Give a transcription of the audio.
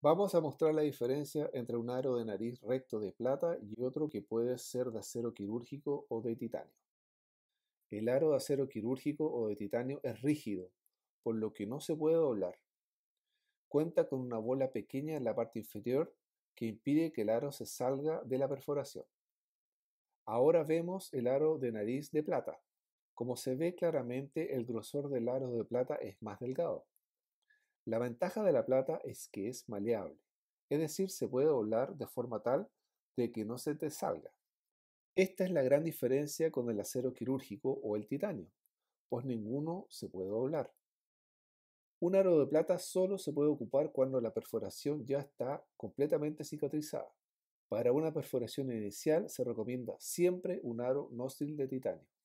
Vamos a mostrar la diferencia entre un aro de nariz recto de plata y otro que puede ser de acero quirúrgico o de titanio. El aro de acero quirúrgico o de titanio es rígido, por lo que no se puede doblar. Cuenta con una bola pequeña en la parte inferior que impide que el aro se salga de la perforación. Ahora vemos el aro de nariz de plata. Como se ve claramente, el grosor del aro de plata es más delgado. La ventaja de la plata es que es maleable, es decir, se puede doblar de forma tal de que no se te salga. Esta es la gran diferencia con el acero quirúrgico o el titanio, pues ninguno se puede doblar. Un aro de plata solo se puede ocupar cuando la perforación ya está completamente cicatrizada. Para una perforación inicial se recomienda siempre un aro nostril de titanio.